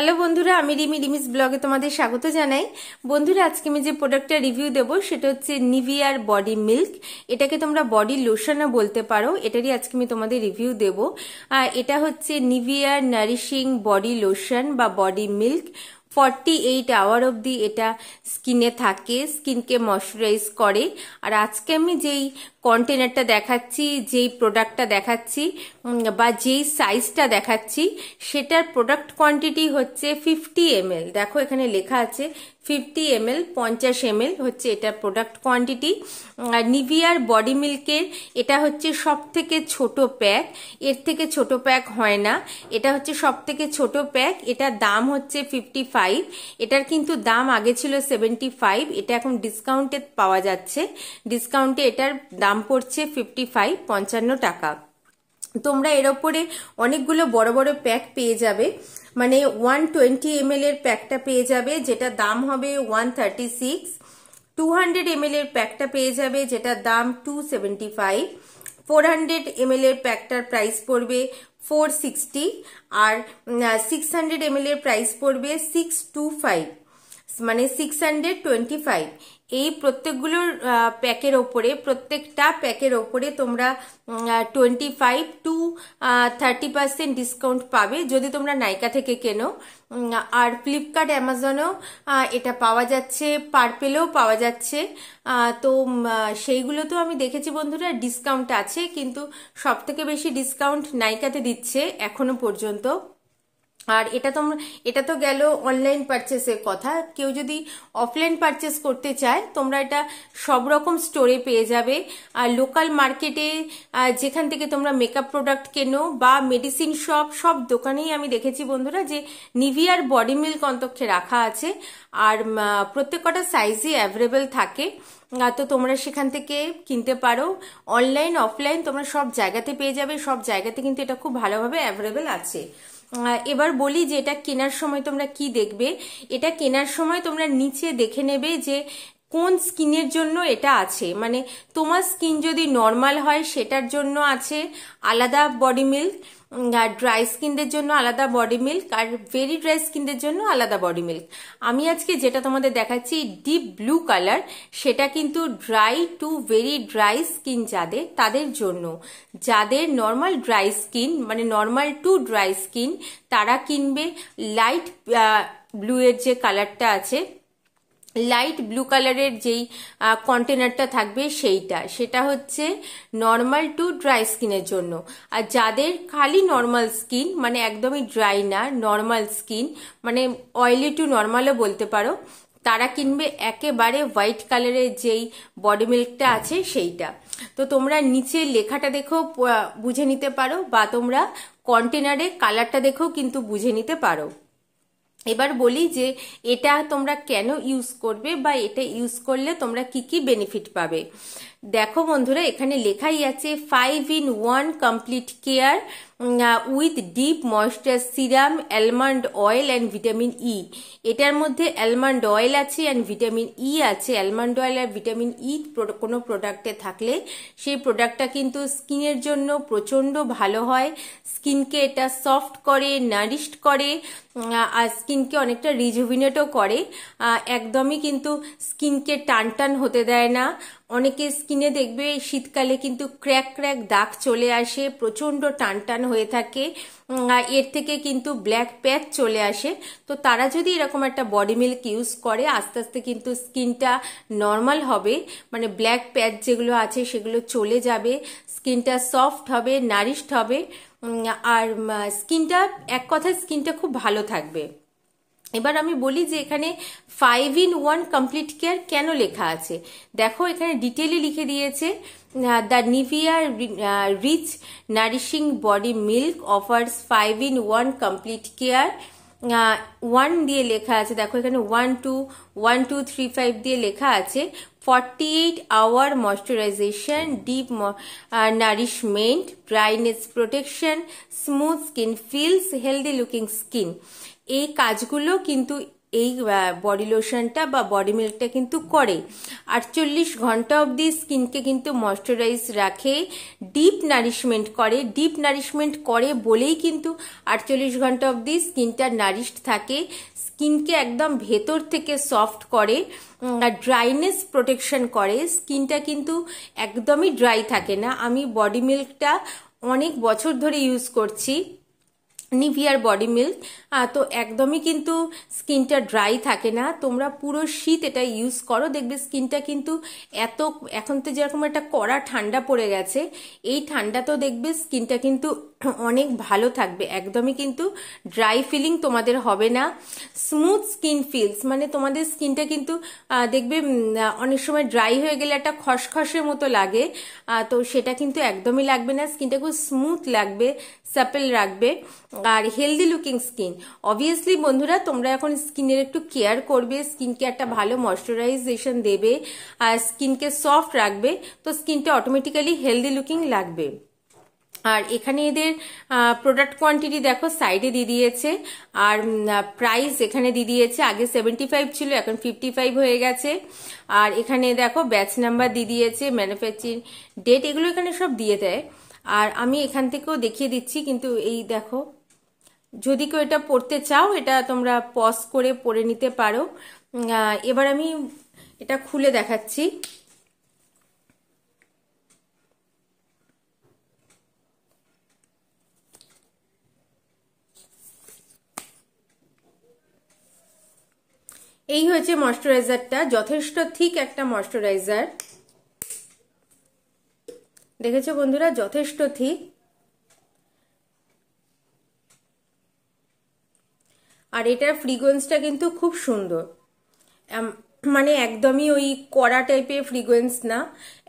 hello বন্ধুরা আমি রিমি রিমিস ব্লগে তোমাদের স্বাগত জানাই বন্ধুরা আজকে আমি যে প্রোডাক্টটা রিভিউ দেবো সেটা হচ্ছে নিভিয়ার বডি মিল্ক এটাকে তোমরা বডি লোশনও বলতে পারো এটারই আজকে আমি তোমাদের রিভিউ দেবো এটা হচ্ছে নিভিয়ার নারিশিং বডি লোশন বা body milk forty eight hour অবধি এটা স্কিনে থাকে স্কিনকে ময়শ্চারাইজ করে আর আজকে আমি যেই কন্টেনারটা দেখাচ্ছি যেই প্রোডাক্টটা দেখাচ্ছি বা যেই সাইজটা দেখাচ্ছি সেটার প্রোডাক্ট কোয়ান্টিটি হচ্ছে ফিফটি এম দেখো এখানে লেখা আছে ফিফটি এমএল পঞ্চাশ এমএল হচ্ছে এটার প্রোডাক্ট কোয়ান্টিটি আর নিভিয়ার বডি মিল্কের এটা হচ্ছে সব থেকে ছোট প্যাক এর থেকে ছোট প্যাক হয় না এটা হচ্ছে সব থেকে ছোট প্যাক এটার দাম হচ্ছে ফিফটি ফাইভ এটার কিন্তু দাম আগে ছিল সেভেন্টি ফাইভ এটা এখন ডিসকাউন্টে পাওয়া যাচ্ছে ডিসকাউন্টে এটার দাম পড়ছে ফিফটি ফাইভ পঞ্চান্ন টাকা তোমরা এর ওপরে অনেকগুলো বড় বড় প্যাক পেয়ে যাবে মানে ওয়ান টোয়েন্টি এম এর প্যাকটা পেয়ে যাবে যেটা দাম হবে one thirty six two hundred ML এর প্যাকটা পেয়ে যাবে যেটা দাম two seventy five four hundred ML এর প্যাকটার প্রাইস পড়বে ফোর সিক্সটি আর সিক্স হান্ড্রেড এমএল এর প্রাইস পড়বে সিক্স টু ফাইভ মানে সিক্স হান্ড্রেড টোয়েন্টি ফাইভ এই প্রত্যেকগুলোর প্যাকের ওপরে প্রত্যেকটা প্যাকের ওপরে তোমরা twenty five to thirty percent discount পাবে যদি তোমরা নাইকা থেকে কেনো আর ফ্লিপকার্ট অ্যামাজনেও এটা পাওয়া যাচ্ছে পার্পেলেও পাওয়া যাচ্ছে তো সেইগুলো তো আমি দেখেছি বন্ধুরা ডিসকাউন্ট আছে কিন্তু সবথেকে বেশি ডিসকাউন্ট নাইকাতে দিচ্ছে এখনো পর্যন্ত আর এটা তো এটা তো গেল অনলাইন পারচেসের কথা কেউ যদি অফলাইন পারচেস করতে চায় তোমরা এটা সব রকম স্টোরে পেয়ে যাবে আর লোকাল মার্কেটে যেখান থেকে তোমরা মেকআপ প্রোডাক্ট কেনো বা মেডিসিন শপ সব দোকানেই আমি দেখেছি বন্ধুরা যে নিভিয়ার বডি মিল্ক অন্তক্ষে রাখা আছে আর প্রত্যেক কটা সাইজই অ্যাভেলেবেল থাকে তো তোমরা সেখান থেকে কিনতে পারো অনলাইন অফলাইন তোমরা সব জায়গাতে পেয়ে যাবে সব জায়গাতে কিন্তু এটা খুব ভালোভাবে অ্যাভেলেবেল আছে এবার বলি যে এটা কেনার সময় তোমরা কি দেখবে এটা কেনার সময় তোমরা নিচে দেখে নেবে যে কোন স্কিনের জন্য এটা আছে মানে তোমার স্কিন যদি নর্মাল হয় সেটার জন্য আছে আলাদা বডি মিল্ক আর ড্রাই স্কিনদের জন্য আলাদা বডি মিল্ক আর ভেরি ড্রাই স্কিনদের জন্য আলাদা বডি মিল্ক আমি আজকে যেটা তোমাদের দেখাচ্ছি ডিপ ব্লু কালার সেটা কিন্তু dry to very dry skin যাদের তাদের জন্য যাদের নর্মাল ড্রাই স্কিন মানে নর্মাল টু ড্রাই স্কিন তারা কিনবে লাইট ব্লু এর যে কালারটা আছে লাইট ব্লু কালারের যেই কন্টেনারটা থাকবে সেইটা সেটা হচ্ছে নর্মাল টু ড্রাই স্কিনের জন্য আর যাদের খালি নর্মাল স্কিন মানে একদমই ড্রাই না নর্মাল স্কিন মানে অয়েলি টু নর্মালও বলতে পারো তারা কিনবে একেবারে হোয়াইট কালারের যেই বডি মিল্কটা আছে সেইটা তো তোমরা নিচে লেখাটা দেখো বুঝে নিতে পারো বা তোমরা কন্টেনারে কালারটা দেখো কিন্তু বুঝে নিতে পারো এবার বলি যে এটা তোমরা কেন ইউজ করবে বা এটা ইউজ করলে তোমরা কি কি বেনিফিট পাবে দেখো বন্ধুরা এখানে লেখাই আছে five in one complete care with deep moisture serum almond oil and vitamin E এটার মধ্যে অ্যালমন্ড অয়েল আছে অ্যান্ড ভিটামিন ই আছে অ্যালমন্ড অয়েল আর ভিটামিন ই e কোনো প্রোডাক্টে থাকলে সেই প্রোডাক্টটা কিন্তু স্কিনের জন্য প্রচণ্ড ভালো হয় স্কিনকে এটা সফট করে নারিশড করে আর স্কিনকে অনেকটা রিজুভিনেটও করে একদমই কিন্তু স্কিনকে টান টান হতে দেয় না অনেকে স্কিনে দেখবে শীতকালে কিন্তু ক্র্যাক ক্র্যাক দাগ চলে আসে প্রচণ্ড টান টান হয়ে থাকে এর থেকে কিন্তু ব্ল্যাক প্যাচ চলে আসে তো তারা যদি এরকম একটা বডি মিল্ক ইউজ করে আস্তে আস্তে কিন্তু স্কিনটা নর্মাল হবে মানে ব্ল্যাক প্যাচ যেগুলো আছে সেগুলো চলে যাবে স্কিনটা সফট হবে নারিশড হবে আর স্কিনটা এক কথায় স্কিনটা খুব ভালো থাকবে এবার আমি বলি যে এখানে five in one complete care কেন লেখা আছে দেখো এখানে ডিটেলে লিখে দিয়েছে the Nivea rich nourishing body milk offers five in one complete care one দিয়ে লেখা আছে দেখো এখানে one two one two three five দিয়ে লেখা আছে forty eight hour moisturisation deep nourishment brightness protection smooth skin feels healthy looking skin এই কাজগুলো কিন্তু এই বডি লোশনটা বা বডি মিল্কটা কিন্তু করে আটচল্লিশ ঘন্টা অবধি স্কিনকে কিন্তু ময়শ্চারাইজ রাখে ডিপ নারিশমেন্ট করে ডিপ নারিশমেন্ট করে বলেই কিন্তু আটচল্লিশ ঘন্টা অবধি স্কিনটা নারিশড থাকে স্কিনকে একদম ভেতর থেকে সফট করে ড্রাইনেস প্রোটেকশন করে স্কিনটা কিন্তু একদমই ড্রাই থাকে না আমি বডি মিল্কটা অনেক বছর ধরে ইউজ করছি নিভিয়ার বডি মিল্ক তো একদমই কিন্তু স্কিনটা ড্রাই থাকে না তোমরা পুরো শীত এটা ইউজ করো দেখবে স্কিনটা কিন্তু এত এখন তো যেরকম একটা কড়া ঠান্ডা পড়ে গেছে এই ঠান্ডা তো দেখবে স্কিনটা কিন্তু অনেক ভালো থাকবে একদমই কিন্তু ড্রাই ফিলিং তোমাদের হবে না স্মুথ স্কিন ফিলস মানে তোমাদের স্কিনটা কিন্তু দেখবে অনেক সময় ড্রাই হয়ে গেলে একটা খসখসের মতো লাগে তো সেটা কিন্তু একদমই লাগবে না স্কিনটা খুব স্মুথ লাগবে সাপেল রাখবে আর হেলদি লুকিং স্কিন অবভিয়াসলি বন্ধুরা তোমরা এখন স্কিনের একটু কেয়ার করবে স্কিনকে একটা ভালো ময়শ্চারাইজেশন দেবে আর স্কিনকে সফট রাখবে তো স্কিনটা অটোমেটিক্যালি হেলদি লুকিং লাগবে আর এখানে এদের প্রোডাক্ট কোয়ান্টিটি দেখো সাইডে দিয়ে দিয়েছে আর প্রাইস এখানে দিয়ে দিয়েছে আগে সেভেন্টি ফাইভ ছিল এখন ফিফটি ফাইভ হয়ে গেছে আর এখানে দেখো ব্যাচ নাম্বার দিয়ে দিয়েছে ম্যানুফ্যাকচারিং ডেট এগুলো এখানে সব দিয়ে দেয় আর আমি এখান থেকেও দেখিয়ে দিচ্ছি কিন্তু এই দেখো যদি কেউ এটা পড়তে চাও এটা তোমরা পজ করে পড়ে নিতে পারো এবার আমি এটা খুলে দেখাচ্ছি এই হয়েছে ময়শ্চারাইজারটা যথেষ্ট ঠিক একটা ময়শ্চারাইজার দেখেছো বন্ধুরা যথেষ্ট ঠিক আর এটার ফ্রিকোয়েন্সটা কিন্তু খুব সুন্দর মানে একদমই ওই কড়া টাইপের ফ্রিকোয়েন্স না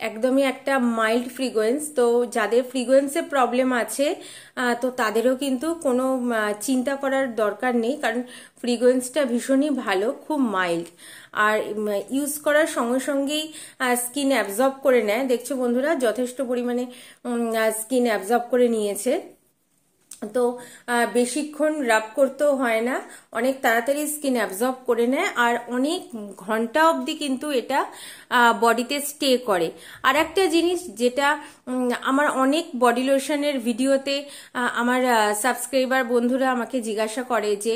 একদমই একটা মাইল্ড ফ্রিকোয়েন্স তো যাদের ফ্রিকোয়েন্সে প্রবলেম আছে তো তাদেরও কিন্তু কোনো চিন্তা করার দরকার নেই কারণ ফ্রিকোয়েন্সটা ভীষণই ভালো খুব মাইল্ড আর ইউজ করার সঙ্গে সঙ্গেই স্কিন অ্যাবজর্ব করে নেয় দেখছো বন্ধুরা যথেষ্ট পরিমাণে স্কিন অ্যাবজর্ব করে নিয়েছে তো বেশিক্ষণ রাব করতেও হয় না অনেক তাড়াতাড়ি স্কিন অ্যাবজর্ব করে নেয় আর অনেক ঘন্টা অবধি কিন্তু এটা বডিতে স্টে করে আর একটা জিনিস যেটা আমার অনেক বডি লোশনের ভিডিওতে আমার সাবস্ক্রাইবার বন্ধুরা আমাকে জিজ্ঞাসা করে যে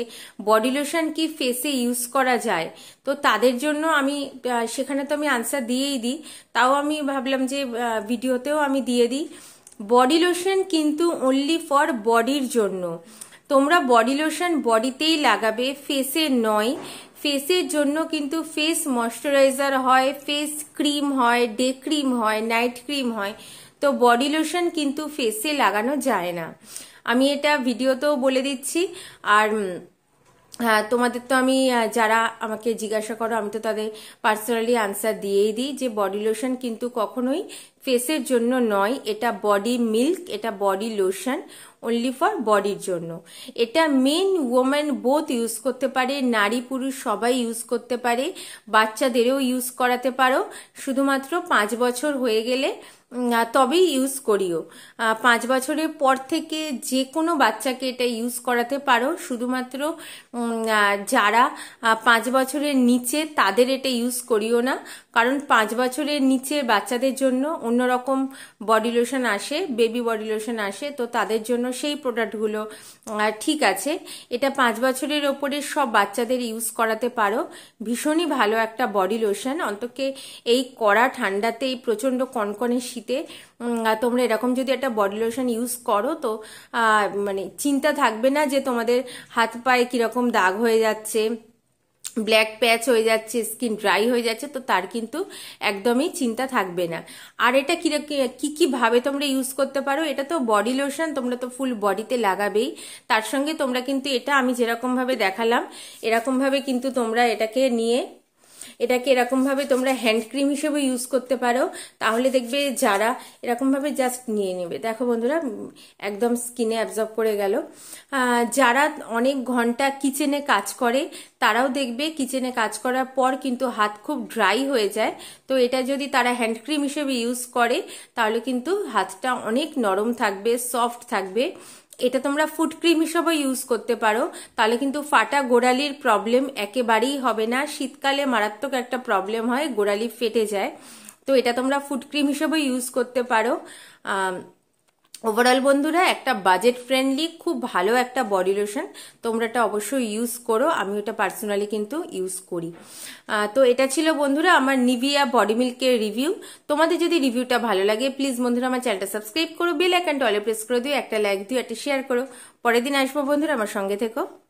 বডি লোশন কি ফেসে ইউজ করা যায় তো তাদের জন্য আমি সেখানে তো আমি আনসার দিয়েই দিই তাও আমি ভাবলাম যে ভিডিওতেও আমি দিয়ে দিই বডি লোশন কিন্তু অনলি ফর বডির জন্য তোমরা বডি লোশন বডিতেই লাগাবে ফেসে নয় ফেসের জন্য কিন্তু ফেস ময়শ্চারাইজার হয় ফেস ক্রিম হয় ডে ক্রিম হয় নাইট ক্রিম হয় তো বডি লোশন কিন্তু ফেসে লাগানো যায় না আমি এটা ভিডিওতেও বলে দিচ্ছি আর হ্যাঁ, তোমাদের তো আমি যারা আমাকে জিজ্ঞাসা করো আমি তো তাদের পার্সোনালি আনসার দিয়েই দিই যে বডি লোশন কিন্তু কখনোই ফেসের জন্য নয় এটা বডি মিল্ক এটা বডি লোশন অনলি ফর বডির জন্য এটা মেন ওমেন বোথ ইউজ করতে পারে নারী পুরুষ সবাই ইউজ করতে পারে বাচ্চাদেরও ইউজ করাতে পারো শুধুমাত্র পাঁচ বছর হয়ে গেলে তবেই ইউজ করিও পাঁচ বছরের পর থেকে যে কোনো বাচ্চাকে এটা ইউজ করাতে পারো শুধুমাত্র যারা পাঁচ বছরের নিচে তাদের এটা ইউজ করিও না কারণ পাঁচ বছরের নিচে বাচ্চাদের জন্য অন্যরকম বডি লোশন আসে বেবি বডি লোশন আসে তো তাদের জন্য সেই প্রোডাক্টগুলো ঠিক আছে এটা পাঁচ বছরের ওপরে সব বাচ্চাদের ইউজ করাতে পারো ভীষণই ভালো একটা বডি লোশন অন্তকে এই কড়া ঠান্ডাতে এই প্রচণ্ড কনকনে শীতে তোমরা এরকম যদি একটা বডি লোশন ইউজ করো তো মানে চিন্তা থাকবে না যে তোমাদের হাত পায়ে কীরকম দাগ হয়ে যাচ্ছে ব্ল্যাক প্যাচ হয়ে যাচ্ছে স্কিন ড্রাই হয়ে যাচ্ছে তো তার কিন্তু একদমই চিন্তা থাকবে না আর এটা কি কি ভাবে তোমরা ইউজ করতে পারো এটা তো বডি লোশন তোমরা তো ফুল বডিতে লাগাবেই তার সঙ্গে তোমরা কিন্তু এটা আমি যেরকমভাবে দেখালাম এরকমভাবে কিন্তু তোমরা এটাকে নিয়ে এটাকে এরকমভাবে তোমরা হ্যান্ড ক্রিম হিসেবে ইউজ করতে পারো তাহলে দেখবে যারা এরকমভাবে জাস্ট নিয়ে নেবে দেখো বন্ধুরা একদম স্কিনে অ্যাবজর্ব করে গেল যারা অনেক ঘন্টা কিচেনে কাজ করে তারাও দেখবে কিচেনে কাজ করার পর কিন্তু হাত খুব ড্রাই হয়ে যায় তো এটা যদি তারা হ্যান্ড ক্রিম হিসেবে ইউজ করে তাহলে কিন্তু হাতটা অনেক নরম থাকবে সফট থাকবে এটা তোমরা ফুট ক্রিম হিসাবে ইউজ করতে পারো তাহলে কিন্তু ফাটা গোড়ালির প্রবলেম একেবারেই হবে না শীতকালে মারাত্মক একটা প্রবলেম হয় গোড়ালি ফেটে যায় তো এটা তোমরা ফুট ক্রিম হিসাবে ইউজ করতে পারো ওভারঅল বন্ধুরা একটা বাজেট ফ্রেন্ডলি খুব ভালো একটা বডি লোশন তোমরা এটা অবশ্যই ইউজ করো আমি ওটা পার্সোনালি কিন্তু ইউজ করি তো এটা ছিল বন্ধুরা আমার নিভিয়া বডি মিল্কের রিভিউ তোমাদের যদি রিভিউটা ভালো লাগে প্লিজ বন্ধুরা আমার চ্যানেলটা সাবস্ক্রাইব করো বেল অ্যাকাউন্ট অলে প্রেস করে দিও একটা লাইক দিও একটা শেয়ার করো পরের দিন আসবো বন্ধুরা আমার সঙ্গে থেকো